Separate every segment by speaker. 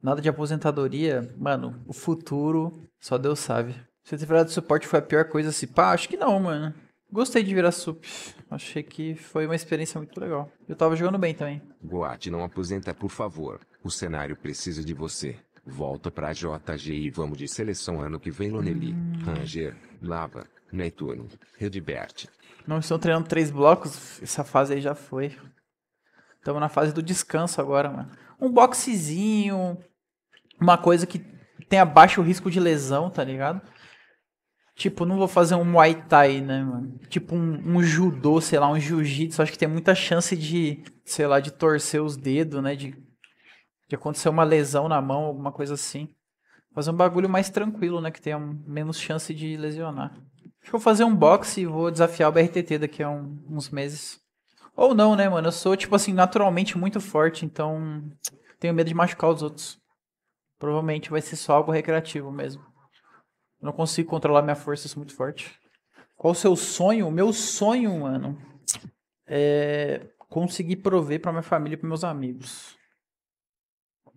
Speaker 1: Nada de aposentadoria, mano, o futuro só Deus sabe. Se ter virado suporte foi a pior coisa assim, pá, acho que não, mano. Gostei de virar sup. Achei que foi uma experiência muito legal. Eu tava jogando bem também. Goat não aposenta, por favor. O cenário precisa de você. Volta pra JG e vamos de seleção ano que vem, Loneli. Hum. Ranger, Lava, Netuno, Redbert. Não estão treinando três blocos? Essa fase aí já foi. Estamos na fase do descanso agora, mano. Um boxezinho, uma coisa que tenha baixo risco de lesão, tá ligado? Tipo, não vou fazer um Muay Thai, né, mano? Tipo um, um judô, sei lá, um jiu-jitsu. Acho que tem muita chance de, sei lá, de torcer os dedos, né? De, de acontecer uma lesão na mão, alguma coisa assim. Fazer um bagulho mais tranquilo, né? Que tenha menos chance de lesionar. Acho que vou fazer um boxe e vou desafiar o BRTT daqui a um, uns meses. Ou não, né, mano? Eu sou, tipo assim, naturalmente muito forte, então tenho medo de machucar os outros. Provavelmente vai ser só algo recreativo mesmo. Eu não consigo controlar minha força, eu sou muito forte. Qual o seu sonho? O meu sonho, mano, é conseguir prover para minha família e para meus amigos.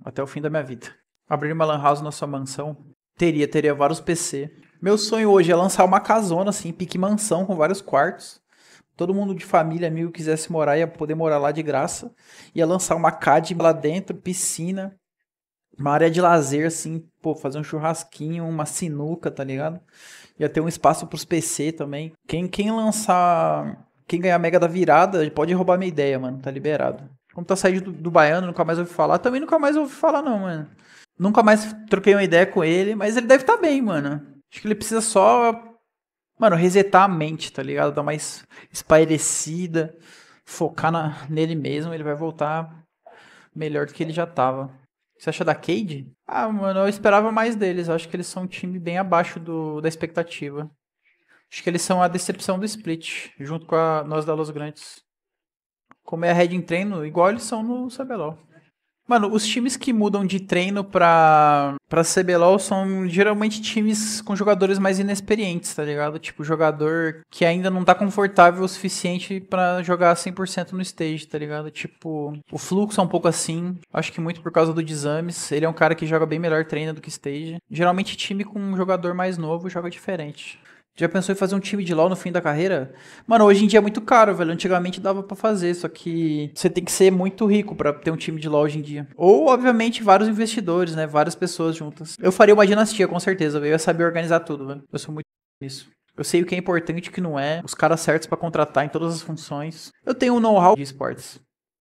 Speaker 1: Até o fim da minha vida. Abrir uma lan house na sua mansão. Teria, teria vários PC. Meu sonho hoje é lançar uma casona, assim, pique mansão com vários quartos todo mundo de família, amigo, quisesse morar, ia poder morar lá de graça. Ia lançar uma CAD lá dentro, piscina, uma área de lazer, assim, pô, fazer um churrasquinho, uma sinuca, tá ligado? Ia ter um espaço pros PC também. Quem, quem lançar. Quem ganhar mega da virada, pode roubar minha ideia, mano. Tá liberado. Como tá saindo do, do baiano, nunca mais ouvi falar. Também nunca mais ouvi falar, não, mano. Nunca mais troquei uma ideia com ele, mas ele deve estar tá bem, mano. Acho que ele precisa só mano, resetar a mente, tá ligado? Dar mais espairecida, focar na, nele mesmo, ele vai voltar melhor do que ele já tava. Você acha da Cade? Ah, mano, eu esperava mais deles. Eu acho que eles são um time bem abaixo do, da expectativa. Acho que eles são a decepção do Split, junto com a nós da Los Grandes. Como é a Red em treino, igual eles são no CBLOL. Mano, os times que mudam de treino pra, pra CBLOL são geralmente times com jogadores mais inexperientes, tá ligado? Tipo, jogador que ainda não tá confortável o suficiente para jogar 100% no stage, tá ligado? Tipo, o fluxo é um pouco assim, acho que muito por causa do Dizames. Ele é um cara que joga bem melhor treino do que stage. Geralmente, time com um jogador mais novo joga diferente. Já pensou em fazer um time de LoL no fim da carreira? Mano, hoje em dia é muito caro, velho. Antigamente dava para fazer, só que você tem que ser muito rico para ter um time de LoL hoje em dia. Ou, obviamente, vários investidores, né? Várias pessoas juntas. Eu faria uma dinastia, com certeza, velho. Eu ia saber organizar tudo, velho. Eu sou muito nisso. Eu sei o que é importante e o que não é, os caras certos para contratar em todas as funções. Eu tenho um know-how de esportes.